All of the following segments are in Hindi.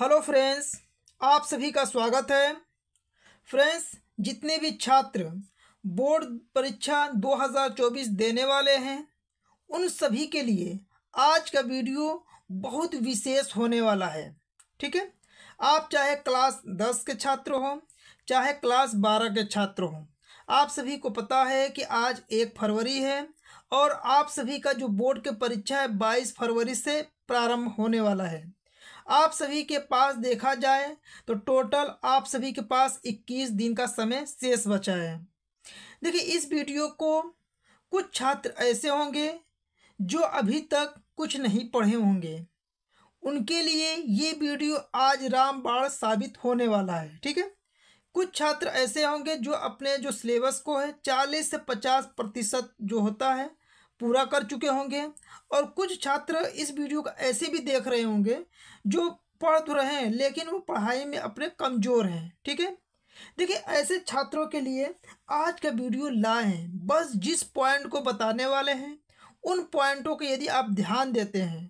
हेलो फ्रेंड्स आप सभी का स्वागत है फ्रेंड्स जितने भी छात्र बोर्ड परीक्षा 2024 देने वाले हैं उन सभी के लिए आज का वीडियो बहुत विशेष होने वाला है ठीक है आप चाहे क्लास 10 के छात्र हों चाहे क्लास 12 के छात्र हों आप सभी को पता है कि आज एक फरवरी है और आप सभी का जो बोर्ड के परीक्षा है 22 फरवरी से प्रारंभ होने वाला है आप सभी के पास देखा जाए तो टोटल आप सभी के पास इक्कीस दिन का समय शेष बचा है देखिए इस वीडियो को कुछ छात्र ऐसे होंगे जो अभी तक कुछ नहीं पढ़े होंगे उनके लिए ये वीडियो आज रामबाण साबित होने वाला है ठीक है कुछ छात्र ऐसे होंगे जो अपने जो सिलेबस को है चालीस से पचास प्रतिशत जो होता है पूरा कर चुके होंगे और कुछ छात्र इस वीडियो को ऐसे भी देख रहे होंगे जो पढ़ तो रहे हैं लेकिन वो पढ़ाई में अपने कमज़ोर हैं ठीक है देखिए ऐसे छात्रों के लिए आज का वीडियो लाए हैं बस जिस पॉइंट को बताने वाले हैं उन पॉइंटों को यदि आप ध्यान देते हैं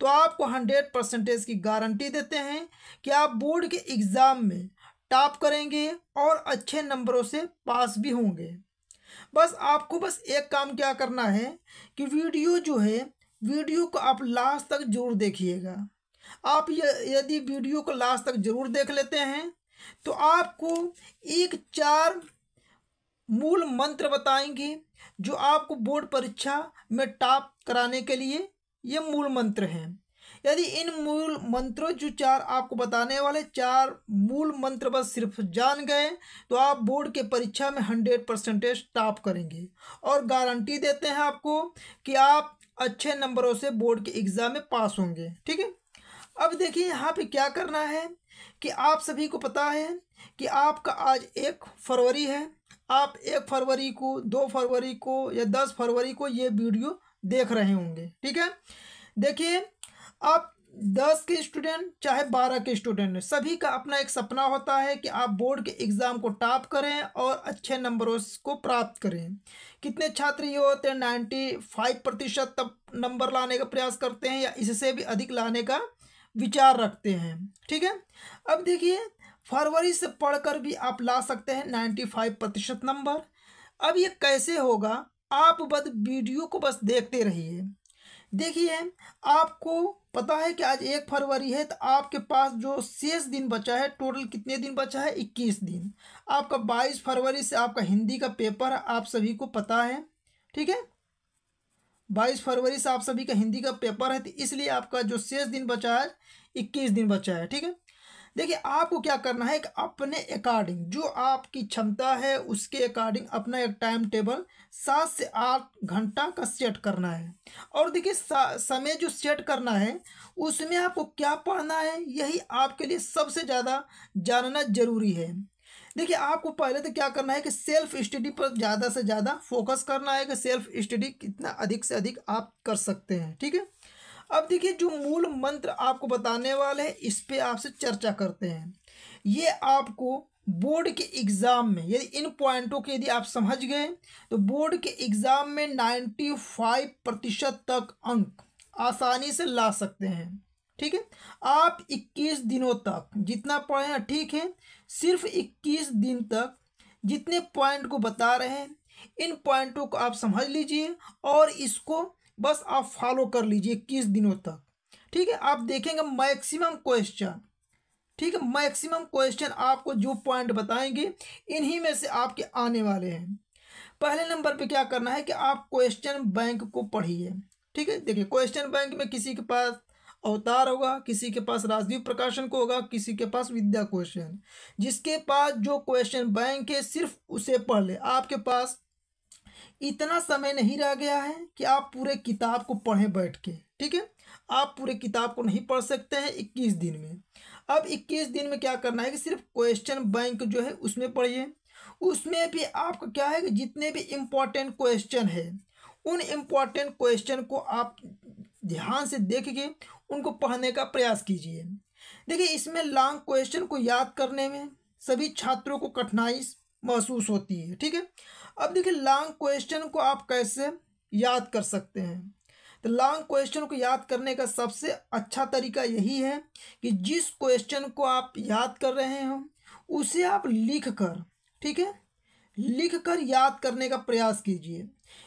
तो आपको हंड्रेड परसेंटेज की गारंटी देते हैं कि आप बोर्ड के एग्ज़ाम में टॉप करेंगे और अच्छे नंबरों से पास भी होंगे बस आपको बस एक काम क्या करना है कि वीडियो जो है वीडियो को आप लास्ट तक जरूर देखिएगा आप यदि वीडियो को लास्ट तक जरूर देख लेते हैं तो आपको एक चार मूल मंत्र बताएंगे जो आपको बोर्ड परीक्षा में टॉप कराने के लिए ये मूल मंत्र हैं यदि इन मूल मंत्रों जो चार आपको बताने वाले चार मूल मंत्र बस सिर्फ जान गए तो आप बोर्ड के परीक्षा में हंड्रेड परसेंटेज टॉप करेंगे और गारंटी देते हैं आपको कि आप अच्छे नंबरों से बोर्ड के एग्ज़ाम में पास होंगे ठीक है अब देखिए यहाँ पे क्या करना है कि आप सभी को पता है कि आपका आज एक फरवरी है आप एक फरवरी को दो फरवरी को या दस फरवरी को ये वीडियो देख रहे होंगे ठीक है देखिए आप दस के स्टूडेंट चाहे बारह के स्टूडेंट सभी का अपना एक सपना होता है कि आप बोर्ड के एग्ज़ाम को टॉप करें और अच्छे नंबरों को प्राप्त करें कितने छात्र ये होते हैं नाइन्टी फाइव प्रतिशत तक नंबर लाने का प्रयास करते हैं या इससे भी अधिक लाने का विचार रखते हैं ठीक है अब देखिए फरवरी से पढ़कर भी आप ला सकते हैं नाइन्टी फाइव प्रतिशत नंबर अब ये कैसे होगा आप बस वीडियो को बस देखते रहिए देखिए आपको पता है कि आज एक फरवरी है तो आपके पास जो शेष दिन बचा है टोटल कितने दिन बचा है इक्कीस दिन आपका बाईस फरवरी से आपका हिंदी का पेपर आप सभी को पता है ठीक है बाईस फरवरी से आप सभी का हिंदी का पेपर है तो इसलिए आपका जो शेष दिन बचा है इक्कीस दिन बचा है ठीक है देखिए आपको क्या करना है कि अपने अकॉर्डिंग जो आपकी क्षमता है उसके अकॉर्डिंग अपना एक टाइम टेबल सात से आठ घंटा का सेट करना है और देखिए समय जो सेट करना है उसमें आपको क्या पढ़ना है यही आपके लिए सबसे ज़्यादा जानना ज़रूरी है देखिए आपको पहले तो क्या करना है कि सेल्फ स्टडी पर ज़्यादा से ज़्यादा फोकस करना है कि सेल्फ स्टडी कितना अधिक से अधिक आप कर सकते हैं ठीक है अब देखिए जो मूल मंत्र आपको बताने वाले हैं इस पर आपसे चर्चा करते हैं ये आपको बोर्ड के एग्ज़ाम में यदि इन पॉइंटों के यदि आप समझ गए तो बोर्ड के एग्ज़ाम में नाइन्टी फाइव प्रतिशत तक अंक आसानी से ला सकते हैं ठीक है आप इक्कीस दिनों तक जितना पढ़े हैं ठीक है सिर्फ इक्कीस दिन तक जितने पॉइंट को बता रहे हैं इन पॉइंटों को आप समझ लीजिए और इसको बस आप फॉलो कर लीजिए इक्कीस दिनों तक ठीक है आप देखेंगे मैक्सिमम क्वेश्चन ठीक है मैक्सिमम क्वेश्चन आपको जो पॉइंट बताएंगे इन्हीं में से आपके आने वाले हैं पहले नंबर पे क्या करना है कि आप क्वेश्चन बैंक को पढ़िए ठीक है देखिए क्वेश्चन बैंक में किसी के पास अवतार होगा किसी के पास राजदीव प्रकाशन को होगा किसी के पास विद्या क्वेश्चन जिसके पास जो क्वेश्चन बैंक है सिर्फ उसे पढ़ ले आपके पास इतना समय नहीं रह गया है कि आप पूरे किताब को पढ़ें बैठ के ठीक है आप पूरे किताब को नहीं पढ़ सकते हैं इक्कीस दिन में अब इक्कीस दिन में क्या करना है कि सिर्फ क्वेश्चन बैंक जो है उसमें पढ़िए उसमें भी आपका क्या है कि जितने भी इम्पॉर्टेंट क्वेश्चन है उन इम्पॉर्टेंट क्वेश्चन को आप ध्यान से देख के उनको पढ़ने का प्रयास कीजिए देखिए इसमें लॉन्ग क्वेश्चन को याद करने में सभी छात्रों को कठिनाई महसूस होती है ठीक है अब देखिए लॉन्ग क्वेश्चन को आप कैसे याद कर सकते हैं तो लॉन्ग क्वेश्चन को याद करने का सबसे अच्छा तरीका यही है कि जिस क्वेश्चन को आप याद कर रहे हो उसे आप लिख कर ठीक है लिख कर याद करने का प्रयास कीजिए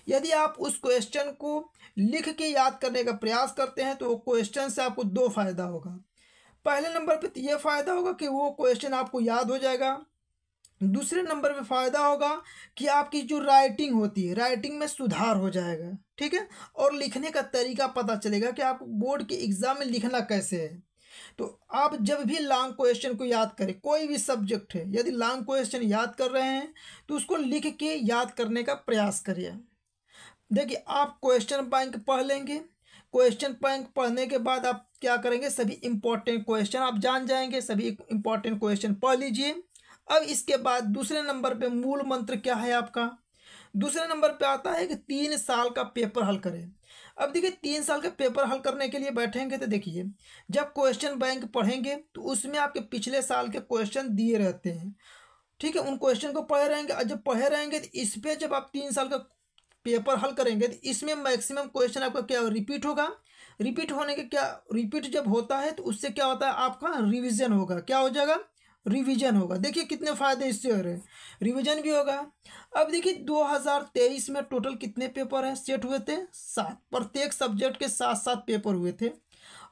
यदि आप उस क्वेश्चन को लिख के याद करने का प्रयास करते हैं तो वो क्वेश्चन से आपको दो फायदा होगा पहले नंबर पर तो यह फ़ायदा होगा कि वो क्वेश्चन आपको याद हो जाएगा दूसरे नंबर पे फ़ायदा होगा कि आपकी जो राइटिंग होती है राइटिंग में सुधार हो जाएगा ठीक है और लिखने का तरीका पता चलेगा कि आपको बोर्ड के एग्ज़ाम में लिखना कैसे है तो आप जब भी लॉन्ग क्वेश्चन को याद करें कोई भी सब्जेक्ट है यदि लॉन्ग क्वेश्चन याद कर रहे हैं तो उसको लिख के याद करने का प्रयास करिए देखिए आप क्वेश्चन बैंक पढ़ लेंगे क्वेश्चन बैंक पढ़ने के बाद आप क्या करेंगे सभी इंपॉर्टेंट क्वेश्चन आप जान जाएंगे सभी इंपॉर्टेंट क्वेश्चन पढ़ लीजिए अब इसके बाद दूसरे नंबर पे मूल मंत्र क्या है आपका दूसरे नंबर पे आता है कि तीन साल का पेपर हल करें अब देखिए तीन साल का पेपर हल करने के लिए बैठेंगे तो देखिए जब क्वेश्चन बैंक पढ़ेंगे तो उसमें आपके पिछले साल के क्वेश्चन दिए रहते हैं ठीक है उन क्वेश्चन को पढ़े रहेंगे और जब पढ़े रहेंगे तो इस पर जब आप तीन साल का पेपर हल करेंगे तो इसमें मैक्सिमम क्वेश्चन आपका क्या रिपीट होगा रिपीट होने के क्या रिपीट जब होता है तो उससे क्या होता है आपका रिविजन होगा क्या हो जाएगा रिवीजन होगा देखिए कितने फ़ायदे इससे हो रहे हैं रिवीजन भी होगा अब देखिए 2023 में टोटल कितने पेपर हैं सेट हुए थे सात प्रत्येक सब्जेक्ट के साथ सात पेपर हुए थे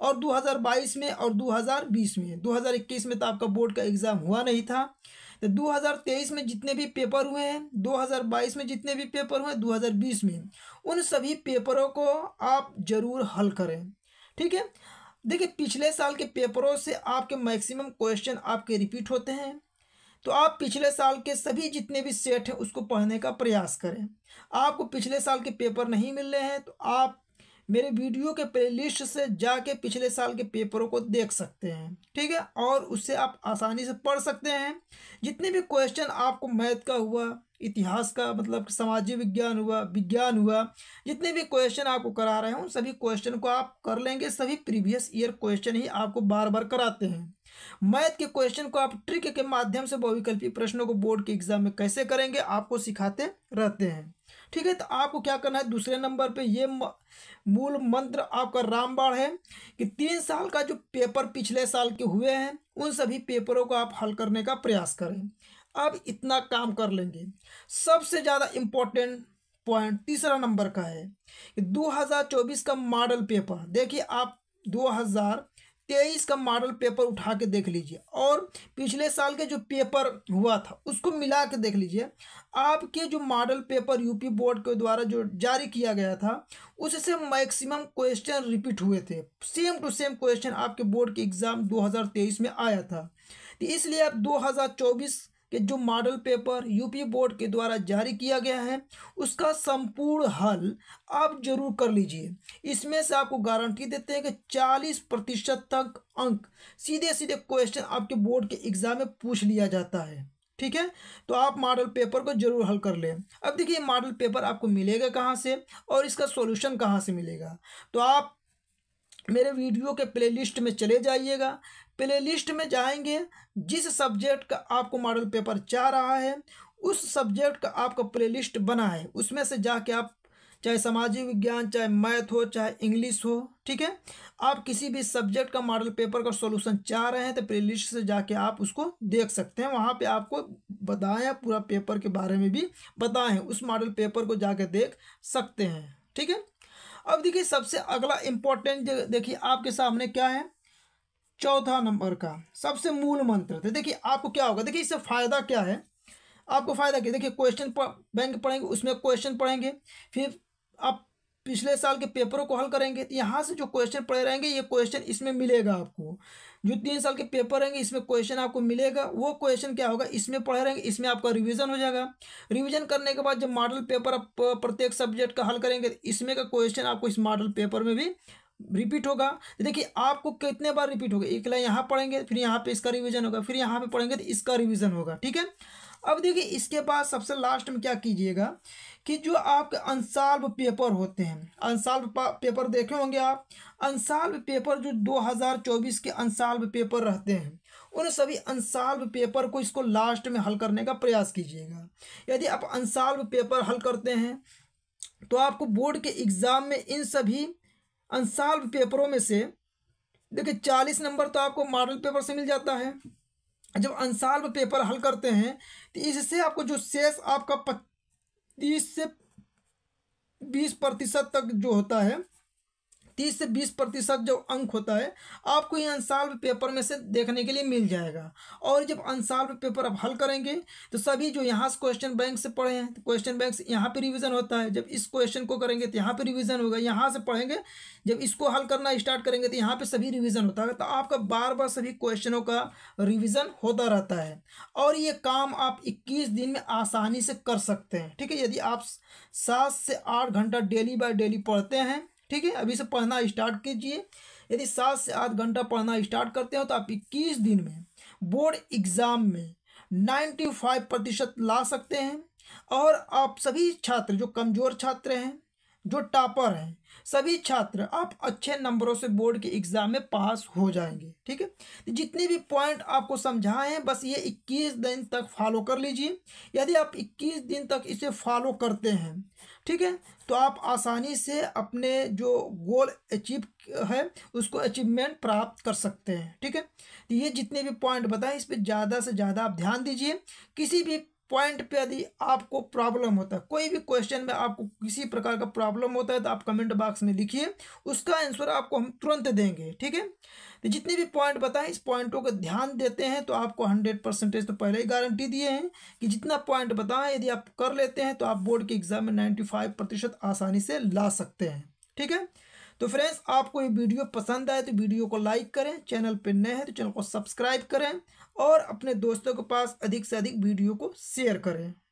और 2022 में और 2020 में 2021 में तो आपका बोर्ड का एग्ज़ाम हुआ नहीं था तो 2023 में जितने भी पेपर हुए हैं 2022 में जितने भी पेपर हुए हैं 2020 में उन सभी पेपरों को आप ज़रूर हल करें ठीक है देखिए पिछले साल के पेपरों से आपके मैक्सिमम क्वेश्चन आपके रिपीट होते हैं तो आप पिछले साल के सभी जितने भी सेट हैं उसको पढ़ने का प्रयास करें आपको पिछले साल के पेपर नहीं मिल रहे हैं तो आप मेरे वीडियो के प्लेलिस्ट से जाके पिछले साल के पेपरों को देख सकते हैं ठीक है और उससे आप आसानी से पढ़ सकते हैं जितने भी क्वेश्चन आपको मैथ का हुआ इतिहास का मतलब सामाजिक विज्ञान हुआ विज्ञान हुआ जितने भी क्वेश्चन आपको करा रहे हैं उन सभी क्वेश्चन को आप कर लेंगे सभी प्रीवियस ईयर क्वेश्चन ही आपको बार बार कराते हैं मैथ के क्वेश्चन को आप ट्रिक के माध्यम से बहुविकल्पी प्रश्नों को बोर्ड के एग्जाम में कैसे करेंगे आपको सिखाते रहते हैं ठीक है तो आपको क्या करना है दूसरे नंबर पे ये मूल मंत्र आपका रामबाण है कि तीन साल का जो पेपर पिछले साल के हुए हैं उन सभी पेपरों को आप हल करने का प्रयास करें अब इतना काम कर लेंगे सबसे ज़्यादा इम्पोर्टेंट पॉइंट तीसरा नंबर का है कि 2024 का मॉडल पेपर देखिए आप तेईस का मॉडल पेपर उठा के देख लीजिए और पिछले साल के जो पेपर हुआ था उसको मिला के देख लीजिए आपके जो मॉडल पेपर यूपी बोर्ड के द्वारा जो जारी किया गया था उससे मैक्सिमम क्वेश्चन रिपीट हुए थे सेम टू सेम क्वेश्चन आपके बोर्ड के एग्ज़ाम 2023 में आया था तो इसलिए आप 2024 कि जो मॉडल पेपर यूपी बोर्ड के द्वारा जारी किया गया है उसका संपूर्ण हल आप जरूर कर लीजिए इसमें से आपको गारंटी देते हैं कि चालीस प्रतिशत तक अंक सीधे सीधे क्वेश्चन आपके बोर्ड के एग्ज़ाम में पूछ लिया जाता है ठीक है तो आप मॉडल पेपर को जरूर हल कर लें अब देखिए मॉडल पेपर आपको मिलेगा कहाँ से और इसका सॉल्यूशन कहाँ से मिलेगा तो आप मेरे वीडियो के प्लेलिस्ट में चले जाइएगा प्लेलिस्ट में जाएंगे जिस सब्जेक्ट का आपको मॉडल पेपर चाह रहा है उस सब्जेक्ट का आपका प्लेलिस्ट बना है उसमें से जाके आप चाहे सामाजिक विज्ञान चाहे मैथ हो चाहे इंग्लिश हो ठीक है आप किसी भी सब्जेक्ट का मॉडल पेपर का सॉल्यूशन चाह रहे हैं तो प्ले लिस्ट से जाके आप उसको देख सकते हैं वहाँ पे आपको बताएं पूरा पेपर के बारे में भी बताएं उस मॉडल पेपर को जाके देख सकते हैं ठीक है अब देखिए सबसे अगला इम्पोर्टेंट देखिए आपके सामने क्या है चौथा नंबर का सबसे मूल मंत्र थे देखिए आपको क्या होगा देखिए इससे फ़ायदा क्या है आपको फ़ायदा क्या देखिए क्वेश्चन बैंक पढ़ेंगे उसमें क्वेश्चन पढ़ेंगे फिर आप पिछले साल के पेपरों को हल करेंगे तो यहाँ से जो क्वेश्चन पढ़े रहेंगे ये क्वेश्चन इसमें मिलेगा आपको जो तीन साल के पेपर रहेंगे इसमें क्वेश्चन आपको मिलेगा वो क्वेश्चन क्या होगा इसमें पढ़े रहेंगे इसमें आपका रिवीजन हो जाएगा रिवीजन करने के बाद जब मॉडल पेपर आप प्रत्येक सब्जेक्ट का हल करेंगे तो इसमें का क्वेश्चन आपको इस मॉडल पेपर में भी रिपीट होगा देखिए आपको कितने बार रिपीट होगा एक लाइन यहाँ पढ़ेंगे फिर यहाँ पर इसका रिविज़न होगा फिर यहाँ पर पढ़ेंगे तो इसका रिविज़न होगा ठीक है अब देखिए इसके बाद सबसे लास्ट में क्या कीजिएगा कि जो आपके अनसाल्व पेपर होते हैं अनसाल्व पेपर देखे होंगे आप अनसाल्व पेपर जो 2024 के अनसाल्व पेपर रहते हैं उन सभी अनसाल्व पेपर को इसको लास्ट में हल करने का प्रयास कीजिएगा यदि आप अनसाल्व पेपर हल करते हैं तो आपको बोर्ड के एग्ज़ाम में इन सभी अनसाल्व पेपरों में से देखिए चालीस नंबर तो आपको मॉडल पेपर से मिल जाता है जब अंसाल्व पेपर हल करते हैं तो इससे आपको जो शेष आपका पच्चीस से बीस प्रतिशत तक जो होता है तीस से बीस प्रतिशत जो अंक होता है आपको ये अनसाल्व पेपर में से देखने के लिए मिल जाएगा और जब अनसाल्व पेपर आप हल करेंगे तो सभी जो यहाँ से क्वेश्चन बैंक से पढ़े हैं तो क्वेश्चन बैंक से यहाँ पर रिविज़न होता है जब इस क्वेश्चन को करेंगे तो यहाँ पर रिविज़न होगा यहाँ से पढ़ेंगे जब इसको हल करना स्टार्ट करेंगे तो यहाँ पर सभी रिविज़न होता है तो आपका बार बार सभी क्वेश्चनों का रिविज़न होता रहता है और ये काम आप इक्कीस दिन में आसानी से कर सकते हैं ठीक है यदि आप सात से आठ घंटा डेली बाय डेली पढ़ते हैं ठीक है अभी से पढ़ना स्टार्ट कीजिए यदि सात से आठ घंटा पढ़ना स्टार्ट करते हो तो आप इक्कीस दिन में बोर्ड एग्ज़ाम में नाइन्टी फाइव प्रतिशत ला सकते हैं और आप सभी छात्र जो कमज़ोर छात्र हैं जो टॉपर हैं सभी छात्र आप अच्छे नंबरों से बोर्ड के एग्ज़ाम में पास हो जाएंगे ठीक है तो जितने भी पॉइंट आपको समझाए हैं बस ये इक्कीस दिन तक फॉलो कर लीजिए यदि आप इक्कीस दिन तक इसे फॉलो करते हैं ठीक है तो आप आसानी से अपने जो गोल अचीव है उसको अचीवमेंट प्राप्त कर सकते हैं ठीक है तो ये जितने भी पॉइंट बताएं इस पर ज़्यादा से ज़्यादा आप ध्यान दीजिए किसी भी पॉइंट पे यदि आपको प्रॉब्लम होता है कोई भी क्वेश्चन में आपको किसी प्रकार का प्रॉब्लम होता है तो आप कमेंट बॉक्स में लिखिए उसका आंसर आपको हम तुरंत देंगे ठीक है तो जितने भी पॉइंट बताएं इस पॉइंटों का ध्यान देते हैं तो आपको हंड्रेड परसेंटेज तो पहले ही गारंटी दिए हैं कि जितना पॉइंट बताएं यदि आप कर लेते हैं तो आप बोर्ड के एग्जाम में नाइन्टी फाइव प्रतिशत आसानी से ला सकते हैं ठीक है तो फ्रेंड्स आपको ये वीडियो पसंद आए तो वीडियो को लाइक करें चैनल पर नए हैं तो चैनल को सब्सक्राइब करें और अपने दोस्तों के पास अधिक से अधिक वीडियो को शेयर करें